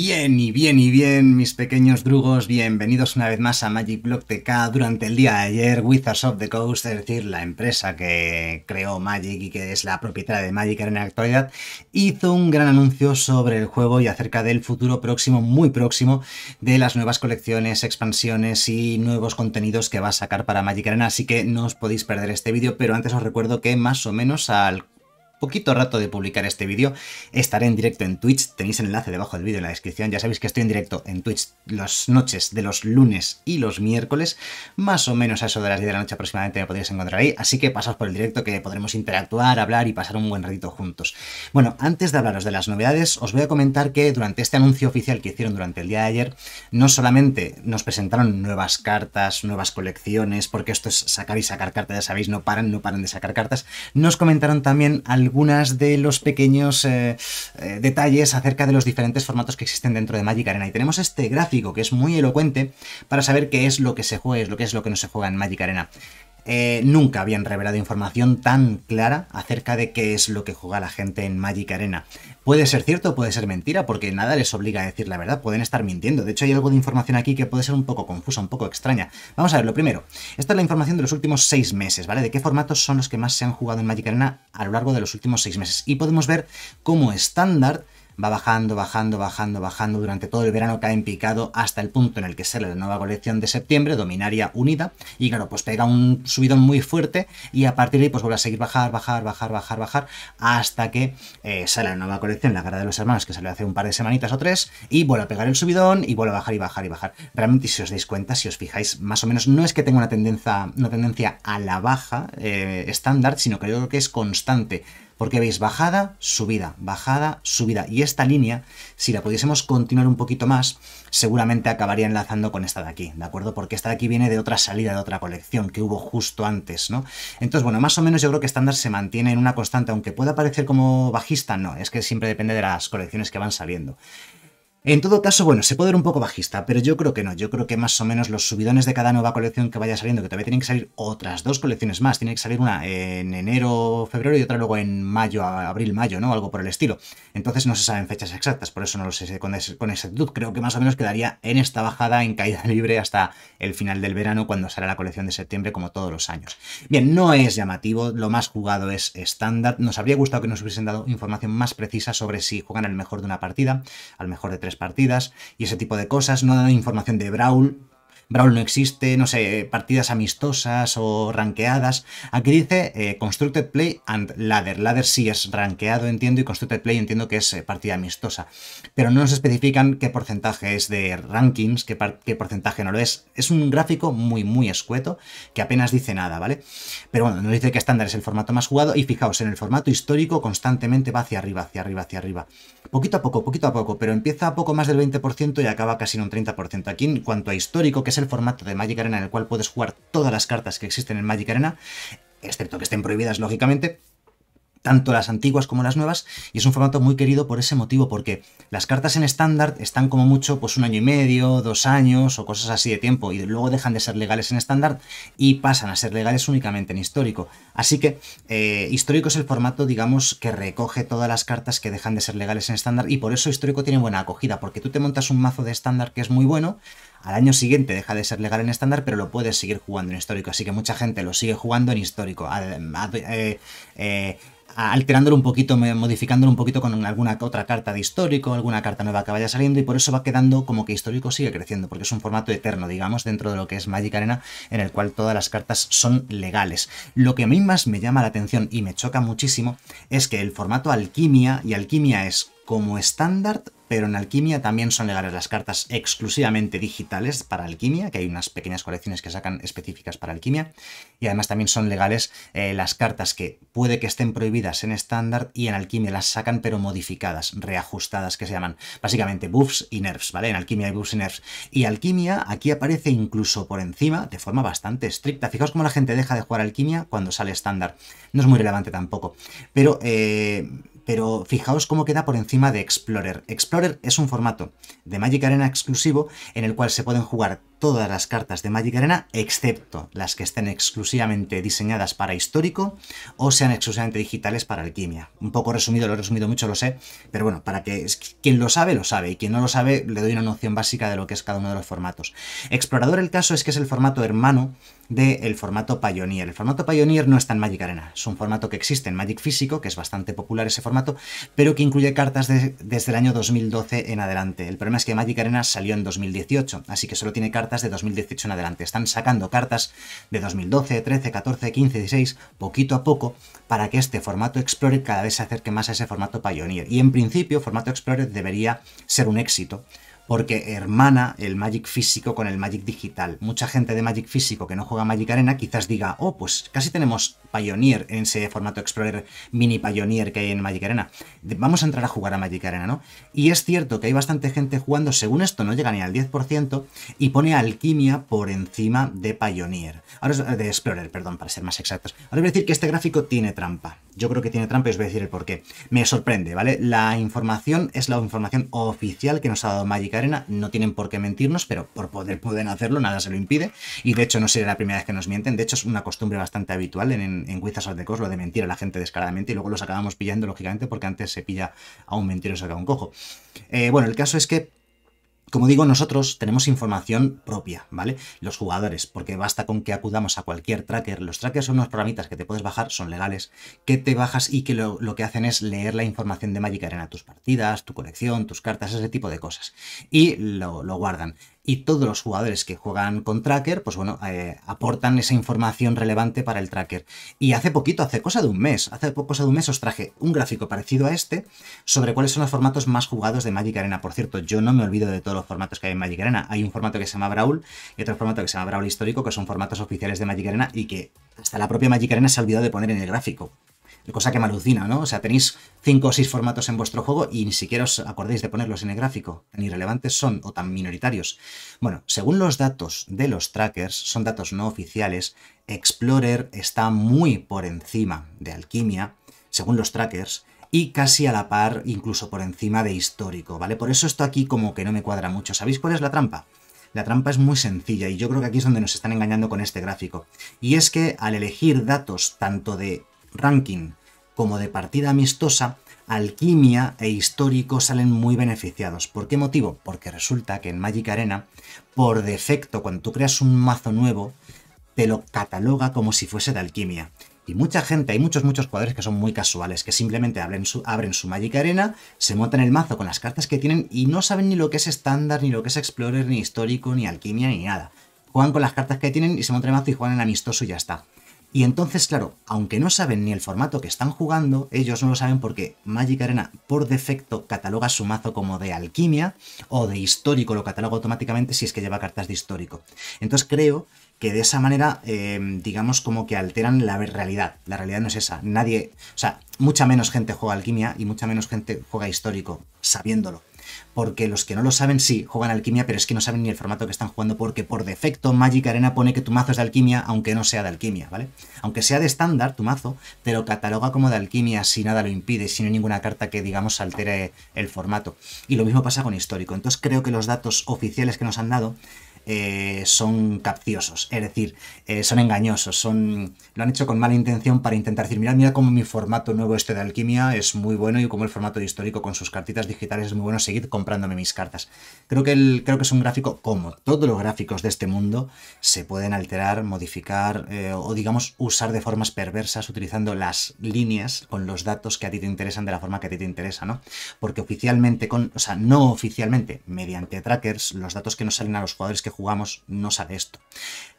Bien y bien y bien, mis pequeños drugos, bienvenidos una vez más a Magic Block TK. Durante el día de ayer, Wizards of the Coast, es decir, la empresa que creó Magic y que es la propietaria de Magic Arena en la actualidad, hizo un gran anuncio sobre el juego y acerca del futuro próximo, muy próximo, de las nuevas colecciones, expansiones y nuevos contenidos que va a sacar para Magic Arena, así que no os podéis perder este vídeo, pero antes os recuerdo que más o menos al poquito rato de publicar este vídeo estaré en directo en Twitch, tenéis el enlace debajo del vídeo en la descripción, ya sabéis que estoy en directo en Twitch las noches de los lunes y los miércoles, más o menos a eso de las 10 de la noche aproximadamente me podéis encontrar ahí, así que pasaos por el directo que podremos interactuar, hablar y pasar un buen ratito juntos. Bueno, antes de hablaros de las novedades, os voy a comentar que durante este anuncio oficial que hicieron durante el día de ayer, no solamente nos presentaron nuevas cartas, nuevas colecciones, porque esto es sacar y sacar cartas, ya sabéis, no paran, no paran de sacar cartas, nos comentaron también al algunas de los pequeños eh, eh, detalles acerca de los diferentes formatos que existen dentro de Magic Arena. Y tenemos este gráfico que es muy elocuente para saber qué es lo que se juega y lo que es lo que no se juega en Magic Arena. Eh, nunca habían revelado información tan clara acerca de qué es lo que juega la gente en Magic Arena. Puede ser cierto, puede ser mentira, porque nada les obliga a decir la verdad, pueden estar mintiendo. De hecho, hay algo de información aquí que puede ser un poco confusa, un poco extraña. Vamos a ver, lo primero, esta es la información de los últimos seis meses, ¿vale? De qué formatos son los que más se han jugado en Magic Arena a lo largo de los últimos seis meses. Y podemos ver cómo estándar va bajando, bajando, bajando, bajando durante todo el verano, cae en picado hasta el punto en el que sale la nueva colección de septiembre, Dominaria Unida, y claro, pues pega un subidón muy fuerte y a partir de ahí pues vuelve a seguir bajar, bajar, bajar, bajar, bajar, hasta que eh, sale la nueva colección, La Guerra de los Hermanos, que salió hace un par de semanitas o tres, y vuelve a pegar el subidón y vuelve a bajar y bajar y bajar. Realmente, si os dais cuenta, si os fijáis, más o menos no es que tenga una tendencia, una tendencia a la baja eh, estándar, sino que yo creo que es constante porque veis bajada, subida, bajada, subida. Y esta línea, si la pudiésemos continuar un poquito más, seguramente acabaría enlazando con esta de aquí, ¿de acuerdo? Porque esta de aquí viene de otra salida, de otra colección que hubo justo antes, ¿no? Entonces, bueno, más o menos yo creo que estándar se mantiene en una constante, aunque pueda parecer como bajista, no, es que siempre depende de las colecciones que van saliendo. En todo caso, bueno, se puede ver un poco bajista, pero yo creo que no. Yo creo que más o menos los subidones de cada nueva colección que vaya saliendo, que todavía tienen que salir otras dos colecciones más. Tiene que salir una en enero, febrero y otra luego en mayo, abril, mayo, ¿no? Algo por el estilo. Entonces no se saben fechas exactas, por eso no lo sé con, exactitud. Creo que más o menos quedaría en esta bajada, en caída libre, hasta el final del verano, cuando sale la colección de septiembre, como todos los años. Bien, no es llamativo, lo más jugado es estándar. Nos habría gustado que nos hubiesen dado información más precisa sobre si juegan al mejor de una partida, al mejor de tres partidas y ese tipo de cosas, no dan información de Brawl, Brawl no existe, no sé, partidas amistosas o ranqueadas. Aquí dice eh, Constructed Play and Ladder. Ladder sí es ranqueado, entiendo, y Constructed Play entiendo que es eh, partida amistosa. Pero no nos especifican qué porcentaje es de rankings, qué, qué porcentaje no lo es. Es un gráfico muy, muy escueto, que apenas dice nada, ¿vale? Pero bueno, nos dice que estándar es el formato más jugado y fijaos, en el formato histórico constantemente va hacia arriba, hacia arriba, hacia arriba. Poquito a poco, poquito a poco, pero empieza a poco más del 20% y acaba casi en un 30%. Aquí en cuanto a histórico, que es el formato de Magic Arena en el cual puedes jugar todas las cartas que existen en Magic Arena, excepto que estén prohibidas, lógicamente, tanto las antiguas como las nuevas, y es un formato muy querido por ese motivo, porque las cartas en estándar están como mucho pues un año y medio, dos años o cosas así de tiempo, y luego dejan de ser legales en estándar y pasan a ser legales únicamente en histórico. Así que eh, histórico es el formato, digamos, que recoge todas las cartas que dejan de ser legales en estándar, y por eso histórico tiene buena acogida, porque tú te montas un mazo de estándar que es muy bueno, al año siguiente deja de ser legal en estándar, pero lo puedes seguir jugando en histórico. Así que mucha gente lo sigue jugando en histórico. Eh, eh, alterándolo un poquito, modificándolo un poquito con alguna otra carta de histórico, alguna carta nueva que vaya saliendo y por eso va quedando como que histórico sigue creciendo, porque es un formato eterno, digamos, dentro de lo que es Magic Arena, en el cual todas las cartas son legales. Lo que a mí más me llama la atención y me choca muchísimo es que el formato alquimia, y alquimia es como estándar pero en alquimia también son legales las cartas exclusivamente digitales para alquimia, que hay unas pequeñas colecciones que sacan específicas para alquimia, y además también son legales eh, las cartas que puede que estén prohibidas en estándar y en alquimia las sacan pero modificadas, reajustadas, que se llaman básicamente buffs y nerfs, ¿vale? En alquimia hay buffs y nerfs. Y alquimia aquí aparece incluso por encima de forma bastante estricta. Fijaos cómo la gente deja de jugar alquimia cuando sale estándar. No es muy relevante tampoco, pero... Eh, pero fijaos cómo queda por encima de Explorer. Explorer es un formato de Magic Arena exclusivo en el cual se pueden jugar todas las cartas de Magic Arena, excepto las que estén exclusivamente diseñadas para histórico o sean exclusivamente digitales para alquimia. Un poco resumido, lo he resumido mucho, lo sé, pero bueno, para que quien lo sabe, lo sabe, y quien no lo sabe, le doy una noción básica de lo que es cada uno de los formatos. Explorador, el caso es que es el formato hermano del formato Pioneer. El formato Pioneer no está en Magic Arena, es un formato que existe en Magic Físico, que es bastante popular ese formato, pero que incluye cartas desde el año 2012 en adelante. El problema es que Magic Arena salió en 2018, así que solo tiene cartas de 2018 en adelante. Están sacando cartas de 2012, 13, 14, 15, 16, poquito a poco, para que este formato Explorer cada vez se acerque más a ese formato Pioneer. Y en principio, formato Explorer debería ser un éxito porque hermana el Magic físico con el Magic digital. Mucha gente de Magic físico que no juega Magic Arena quizás diga, oh, pues casi tenemos Pioneer en ese formato Explorer mini Pioneer que hay en Magic Arena. Vamos a entrar a jugar a Magic Arena, ¿no? Y es cierto que hay bastante gente jugando, según esto no llega ni al 10%, y pone Alquimia por encima de Pioneer. Ahora de Explorer, perdón, para ser más exactos. Ahora voy a decir que este gráfico tiene trampa yo creo que tiene trampa y os voy a decir el por qué. Me sorprende, ¿vale? La información es la información oficial que nos ha dado Magic Arena, no tienen por qué mentirnos, pero por poder pueden hacerlo, nada se lo impide, y de hecho no será la primera vez que nos mienten, de hecho es una costumbre bastante habitual en, Wizards of the Coast, lo de mentir a la gente descaradamente, y luego los acabamos pillando, lógicamente, porque antes se pilla a un mentiroso que a un cojo. Eh, bueno, el caso es que como digo, nosotros tenemos información propia, ¿vale? Los jugadores, porque basta con que acudamos a cualquier tracker. Los trackers son unos programitas que te puedes bajar, son legales, que te bajas y que lo, que hacen es leer la información de Magic Arena, tus partidas, tu colección, tus cartas, ese tipo de cosas. Y lo guardan y todos los jugadores que juegan con tracker, pues bueno, eh, aportan esa información relevante para el tracker. Y hace poquito, hace cosa de un mes, hace cosa de un mes os traje un gráfico parecido a este sobre cuáles son los formatos más jugados de Magic Arena. Por cierto, yo no me olvido de todos los formatos que hay en Magic Arena. Hay un formato que se llama Brawl y otro formato que se llama Brawl Histórico, que son formatos oficiales de Magic Arena y que hasta la propia Magic Arena se ha olvidado de poner en el gráfico cosa que me alucina, ¿no? O sea, tenéis 5 o 6 formatos en vuestro juego y ni siquiera os acordáis de ponerlos en el gráfico. Tan irrelevantes son o tan minoritarios. Bueno, según los datos de los trackers, son datos no oficiales, Explorer está muy por encima de Alquimia, según los trackers, y casi a la par, incluso por encima de Histórico, ¿vale? Por eso esto aquí como que no me cuadra mucho. ¿Sabéis cuál es la trampa? La trampa es muy sencilla y yo creo que aquí es donde nos están engañando con este gráfico. Y es que al elegir datos tanto de ranking como de partida amistosa, Alquimia e Histórico salen muy beneficiados. ¿Por qué motivo? Porque resulta que en Magic Arena, por defecto, cuando tú creas un mazo nuevo, te lo cataloga como si fuese de alquimia. Y mucha gente, hay muchos, muchos jugadores que son muy casuales, que simplemente abren su, abren su Magic Arena, se montan el mazo con las cartas que tienen y no saben ni lo que es estándar, ni lo que es Explorer, ni histórico, ni alquimia, ni nada. Juegan con las cartas que tienen y se montan el mazo y juegan en amistoso y ya está. Y entonces, claro, aunque no saben ni el formato que están jugando, ellos no lo saben porque Magic Arena por defecto cataloga su mazo como de alquimia o de histórico, lo cataloga automáticamente si es que lleva cartas de histórico. Entonces creo que de esa manera, em, digamos, como que alteran la realidad. La realidad no es esa. Nadie, o sea, mucha menos gente juega alquimia y mucha menos gente juega histórico, sabiéndolo porque los que no lo saben sí, juegan alquimia, pero es que no saben ni el formato que están jugando, porque por defecto Magic Arena pone que tu mazo es de alquimia, aunque no sea de alquimia, ¿vale? Aunque sea de estándar, tu mazo, pero cataloga como de alquimia si nada lo impide, si no hay ninguna carta que, digamos, altere el formato. Y lo mismo pasa con histórico. Entonces creo que los datos oficiales que nos han dado eh, son capciosos, es decir, eh, son engañosos, son lo han hecho con mala intención para intentar decir, mira mira cómo mi formato nuevo este de alquimia es muy bueno y como el formato histórico con sus cartitas digitales es muy bueno, seguir comprándome mis cartas. Creo que, el, creo que es un gráfico como todos los gráficos de este mundo se pueden alterar, modificar eh, o digamos usar de formas perversas utilizando las líneas con los datos que a ti te interesan de la forma que a ti te interesa, ¿no? Porque oficialmente, con, o sea, no oficialmente, mediante trackers, los datos que nos salen a los jugadores que jugamos no sabe esto.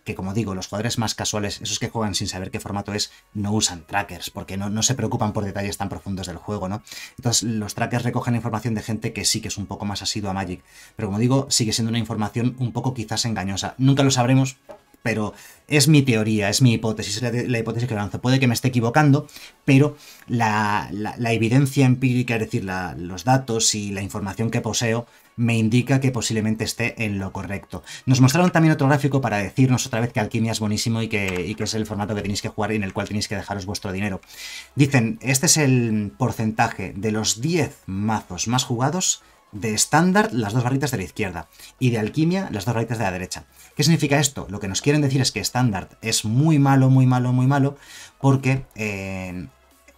Que como digo, los jugadores más casuales, esos que juegan sin saber qué formato es, no usan trackers, porque no, no se preocupan por detalles tan profundos del juego, ¿no? Entonces los trackers recogen información de gente que sí que es un poco más asidua a Magic, pero como digo, sigue siendo una información un poco quizás engañosa. Nunca lo sabremos pero es mi teoría, es mi hipótesis, la, la hipótesis que lanzo. Puede que me esté equivocando, pero la, evidencia empírica, es decir, los datos y la información que poseo, me indica que posiblemente esté en lo correcto. Nos mostraron también otro gráfico para decirnos otra vez que Alquimia es buenísimo y que, y que es el formato que tenéis que jugar y en el cual tenéis que dejaros vuestro dinero. Dicen, este es el porcentaje de los 10 mazos más jugados de estándar las dos barritas de la izquierda y de alquimia las dos barritas de la derecha. ¿Qué significa esto? Lo que nos quieren decir es que estándar es muy malo, muy malo, muy malo, porque eh,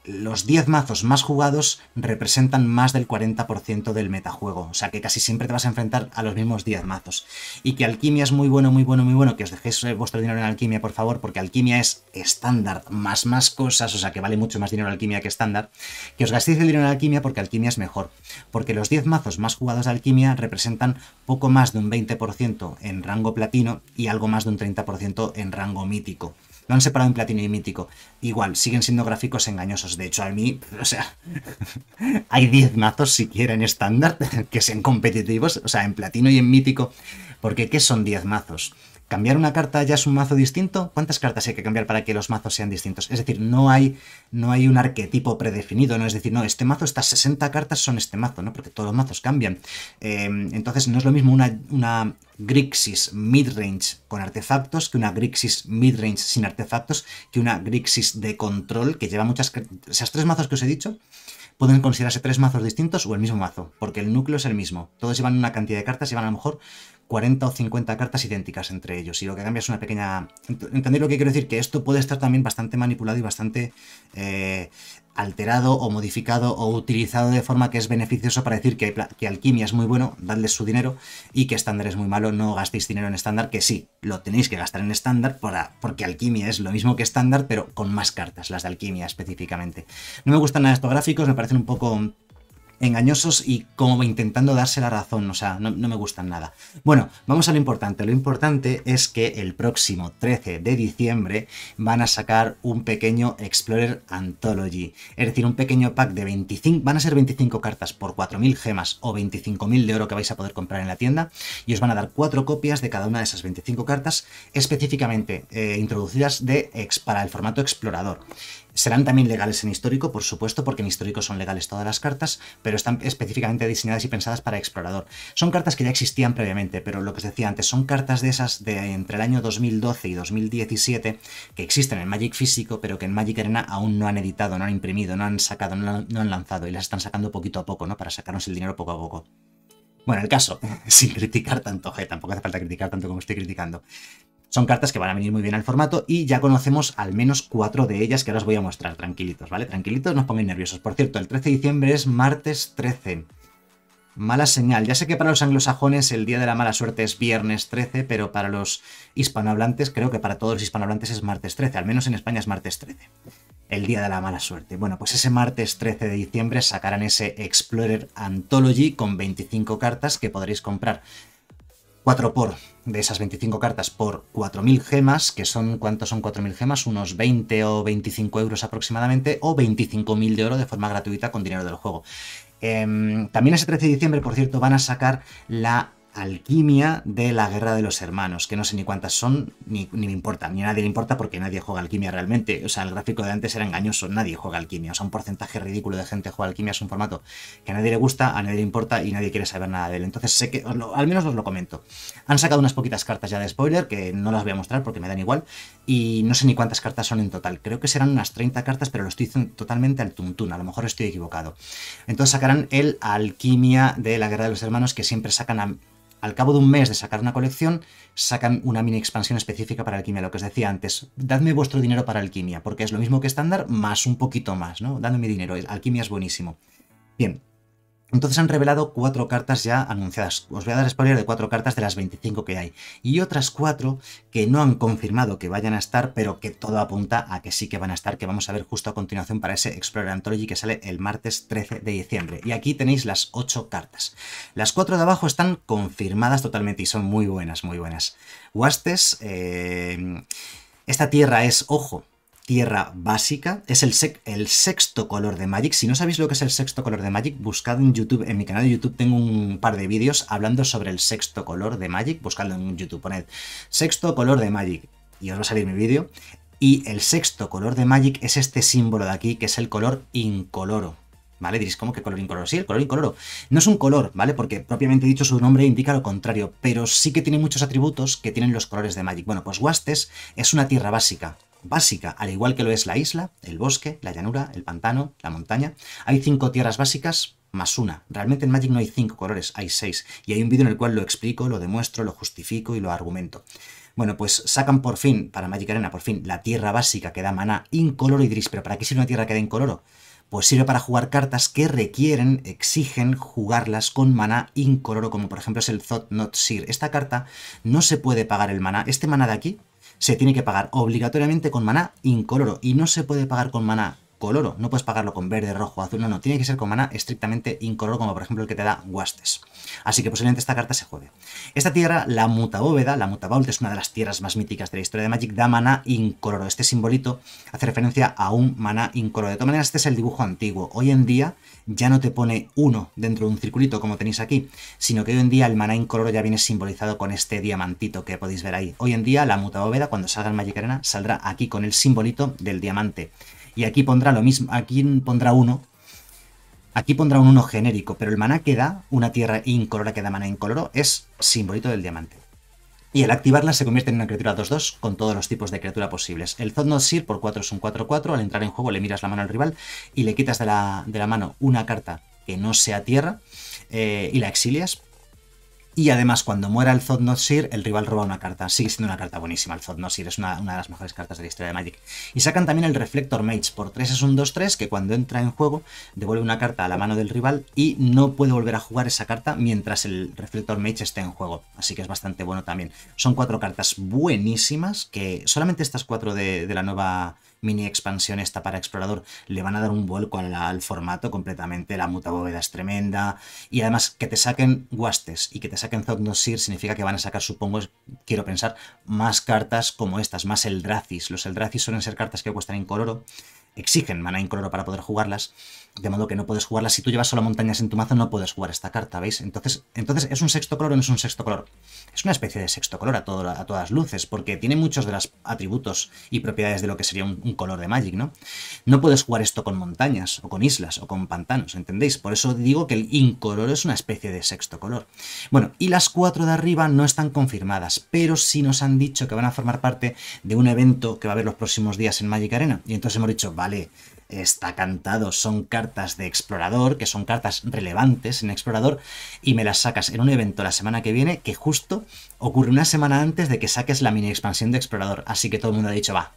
los 10 mazos más jugados representan más del 40% del metajuego. O sea que casi siempre te vas a enfrentar a los mismos 10 mazos. Y que Alquimia es muy bueno, muy bueno, muy bueno. Que os dejéis eh, vuestro dinero en Alquimia, por favor, porque Alquimia es estándar, más más cosas. O sea que vale mucho más dinero Alquimia que estándar. Que os gastéis el dinero en Alquimia porque Alquimia es mejor. Porque los 10 mazos más jugados de Alquimia representan poco más de un 20% en rango platino y algo más de un 30% en rango mítico. Lo han separado en platino y mítico. Igual, siguen siendo gráficos engañosos. De hecho, a mí, o sea, hay 10 mazos siquiera en estándar que sean competitivos, o sea, en platino y en mítico. Porque, ¿qué son 10 mazos? cambiar una carta ya es un mazo distinto. ¿Cuántas cartas hay que cambiar para que los mazos sean distintos? Es decir, no hay, no hay un arquetipo predefinido, ¿no? Es decir, no, este mazo, estas 60 cartas son este mazo, ¿no? Porque todos los mazos cambian. Em, entonces, no es lo mismo una, una Grixis midrange con artefactos que una Grixis midrange sin artefactos que una Grixis de control que lleva muchas... Esas tres mazos que os he dicho pueden considerarse tres mazos distintos o el mismo mazo, porque el núcleo es el mismo. Todos llevan una cantidad de cartas, llevan a lo mejor 40 o 50 cartas idénticas entre ellos y lo que cambia es una pequeña... ¿Entendéis lo que quiero decir? Que esto puede estar también bastante manipulado y bastante eh, alterado o modificado o utilizado de forma que es beneficioso para decir que, alquimia es muy bueno, dadles su dinero y que estándar es muy malo, no gastéis dinero en estándar, que sí, lo tenéis que gastar en estándar porque alquimia es lo mismo que estándar pero con más cartas, las de alquimia específicamente. No me gustan nada estos gráficos, me parecen un poco engañosos y como intentando darse la razón, o sea, no, me gustan nada. Bueno, vamos a lo importante. Lo importante es que el próximo 13 de diciembre van a sacar un pequeño Explorer Anthology, es decir, un pequeño pack de 25, van a ser 25 cartas por 4.000 gemas o 25.000 de oro que vais a poder comprar en la tienda y os van a dar cuatro copias de cada una de esas 25 cartas específicamente eh, introducidas de, ex, para el formato explorador. Serán también legales en histórico, por supuesto, porque en histórico son legales todas las cartas, pero están específicamente diseñadas y pensadas para explorador. Son cartas que ya existían previamente, pero lo que os decía antes, son cartas de esas de entre el año 2012 y 2017 que existen en Magic físico, pero que en Magic Arena aún no han editado, no han imprimido, no han sacado, no, han lanzado y las están sacando poquito a poco, ¿no? Para sacarnos el dinero poco a poco. Bueno, el caso, sin criticar tanto, eh, tampoco hace falta criticar tanto como estoy criticando. Son cartas que van a venir muy bien al formato y ya conocemos al menos cuatro de ellas que ahora os voy a mostrar, tranquilitos, ¿vale? Tranquilitos, no os pongáis nerviosos. Por cierto, el 13 de diciembre es martes 13. Mala señal. Ya sé que para los anglosajones el día de la mala suerte es viernes 13, pero para los hispanohablantes, creo que para todos los hispanohablantes es martes 13, al menos en España es martes 13. El día de la mala suerte. Bueno, pues ese martes 13 de diciembre sacarán ese Explorer Anthology con 25 cartas que podréis comprar 4 por de esas 25 cartas por 4.000 gemas, que son, ¿cuántos son 4.000 gemas? Unos 20 o 25 euros aproximadamente, o 25.000 de oro de forma gratuita con dinero del juego. Em, también ese 13 de diciembre, por cierto, van a sacar la Alquimia de la Guerra de los Hermanos, que no sé ni cuántas son, ni, me importa, ni a nadie le importa porque nadie juega Alquimia realmente. O sea, el gráfico de antes era engañoso, nadie juega Alquimia. O sea, un porcentaje ridículo de gente juega Alquimia es un formato que a nadie le gusta, a nadie le importa y nadie quiere saber nada de él. Entonces sé que, al menos os lo comento. Han sacado unas poquitas cartas ya de spoiler, que no las voy a mostrar porque me dan igual, y no sé ni cuántas cartas son en total. Creo que serán unas 30 cartas, pero lo estoy totalmente al tuntún, a lo mejor estoy equivocado. Entonces sacarán el Alquimia de la Guerra de los Hermanos, que siempre sacan a al cabo de un mes de sacar una colección, sacan una mini expansión específica para alquimia, lo que os decía antes, dadme vuestro dinero para alquimia, porque es lo mismo que estándar, más un poquito más, ¿no? Dadme mi dinero, alquimia es buenísimo. Bien, entonces han revelado cuatro cartas ya anunciadas. Os voy a dar spoiler de cuatro cartas de las 25 que hay. Y otras cuatro que no han confirmado que vayan a estar, pero que todo apunta a que sí que van a estar, que vamos a ver justo a continuación para ese Explorer Anthology que sale el martes 13 de diciembre. Y aquí tenéis las ocho cartas. Las cuatro de abajo están confirmadas totalmente y son muy buenas, muy buenas. Wastes, eh, esta tierra es, ojo, tierra básica. Es el, el, sexto color de Magic. Si no sabéis lo que es el sexto color de Magic, buscad en YouTube. En mi canal de YouTube tengo un par de vídeos hablando sobre el sexto color de Magic. Buscadlo en YouTube. Poned sexto color de Magic y os va a salir mi vídeo. Y el sexto color de Magic es este símbolo de aquí, que es el color incoloro. ¿Vale? Diréis, ¿cómo que color incoloro? Sí, el color incoloro. No es un color, ¿vale? Porque propiamente dicho su nombre indica lo contrario, pero sí que tiene muchos atributos que tienen los colores de Magic. Bueno, pues Wastes es una tierra básica, básica, al igual que lo es la isla, el bosque, la llanura, el pantano, la montaña. Hay cinco tierras básicas más una. Realmente en Magic no hay cinco colores, hay seis. Y hay un vídeo en el cual lo explico, lo demuestro, lo justifico y lo argumento. Bueno, pues sacan por fin, para Magic Arena, por fin, la tierra básica que da maná incoloro y gris. ¿Pero para qué sirve una tierra que da incoloro? Pues sirve para jugar cartas que requieren, exigen jugarlas con maná incoloro, como por ejemplo es el zot Not Sir. Esta carta no se puede pagar el maná. Este maná de aquí, se tiene que pagar obligatoriamente con maná incoloro y no se puede pagar con maná coloro. No puedes pagarlo con verde, rojo, azul, no, no. Tiene que ser con mana estrictamente incoloro, como por ejemplo el que te da guastes Así que posiblemente esta carta se juegue. Esta tierra, la Muta bóveda, la mutabault es una de las tierras más míticas de la historia de Magic, da maná incoloro. Este simbolito hace referencia a un maná incoloro. De todas maneras, este es el dibujo antiguo. Hoy en día ya no te pone uno dentro de un circulito como tenéis aquí, sino que hoy en día el maná incoloro ya viene simbolizado con este diamantito que podéis ver ahí. Hoy en día la muta bóveda, cuando salga en Magic Arena, saldrá aquí con el simbolito del diamante. Y aquí pondrá lo mismo, aquí pondrá uno. Aquí pondrá un uno genérico, pero el maná que da una tierra incolora que da maná incoloro es simbolito del diamante. Y al activarla se convierte en una criatura 2-2 con todos los tipos de criatura posibles. El Zodnod Sir por 4 es un 4-4, al entrar en juego le miras la mano al rival y le quitas de la, mano una carta que no sea tierra eh, y la exilias y además, cuando muera el Zodnosir, el rival roba una carta. Sigue siendo una carta buenísima. El Zodnosir es una, de las mejores cartas de la historia de Magic. Y sacan también el Reflector Mage. Por 3 es un 2-3 que cuando entra en juego devuelve una carta a la mano del rival y no puede volver a jugar esa carta mientras el Reflector Mage esté en juego. Así que es bastante bueno también. Son cuatro cartas buenísimas que solamente estas cuatro de la nueva mini expansión esta para explorador, le van a dar un vuelco al, formato completamente, la muta bóveda es tremenda, y además que te saquen Guastes y que te saquen Zognosir significa que van a sacar, supongo, quiero pensar, más cartas como estas, más Eldracis. Los Eldracis suelen ser cartas que cuestan incoloro, exigen mana incoloro para poder jugarlas, de modo que no puedes jugarlas. Si tú llevas solo montañas en tu mazo, no puedes jugar esta carta, ¿veis? Entonces, entonces ¿es un sexto color o no es un sexto color? Es una especie de sexto color a, a todas luces, porque tiene muchos de los atributos y propiedades de lo que sería un, un, color de Magic, ¿no? No puedes jugar esto con montañas, o con islas, o con pantanos, ¿entendéis? Por eso digo que el incoloro es una especie de sexto color. Bueno, y las cuatro de arriba no están confirmadas, pero sí nos han dicho que van a formar parte de un evento que va a haber los próximos días en Magic Arena. Y entonces hemos dicho, ¿vale? Está cantado, son cartas de explorador, que son cartas relevantes en explorador, y me las sacas en un evento la semana que viene, que justo ocurre una semana antes de que saques la mini expansión de explorador. Así que todo el mundo ha dicho, va,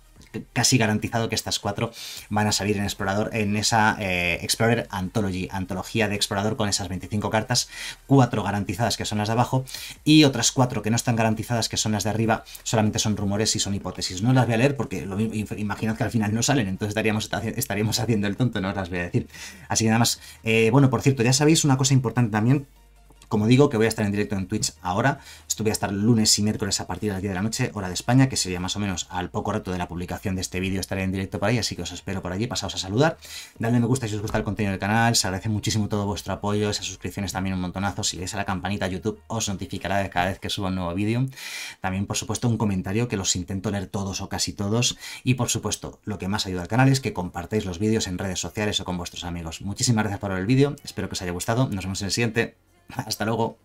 casi garantizado que estas cuatro van a salir en Explorador, en esa eh, Explorer Anthology, antología de Explorador con esas 25 cartas, cuatro garantizadas que son las de abajo y otras cuatro que no están garantizadas que son las de arriba, solamente son rumores y son hipótesis. No las voy a leer porque lo, imaginad que al final no salen, entonces estaríamos, estaríamos haciendo el tonto, no las voy a decir. Así que nada más, eh, bueno, por cierto, ya sabéis una cosa importante también, como digo, que voy a estar en directo en Twitch ahora. Esto voy a estar lunes y miércoles a partir de las 10 de la noche, hora de España, que sería más o menos al poco rato de la publicación de este vídeo. Estaré en directo por ahí, así que os espero por allí. Pasaos a saludar. Dadle me gusta si os gusta el contenido del canal. Se agradece muchísimo todo vuestro apoyo, esas suscripciones también un montonazo. Si le a la campanita, YouTube os notificará cada vez que suba un nuevo vídeo. También, por supuesto, un comentario que los intento leer todos o casi todos. Y, por supuesto, lo que más ayuda al canal es que compartáis los vídeos en redes sociales o con vuestros amigos. Muchísimas gracias por ver el vídeo. Espero que os haya gustado. Nos vemos en el siguiente. Hasta luego.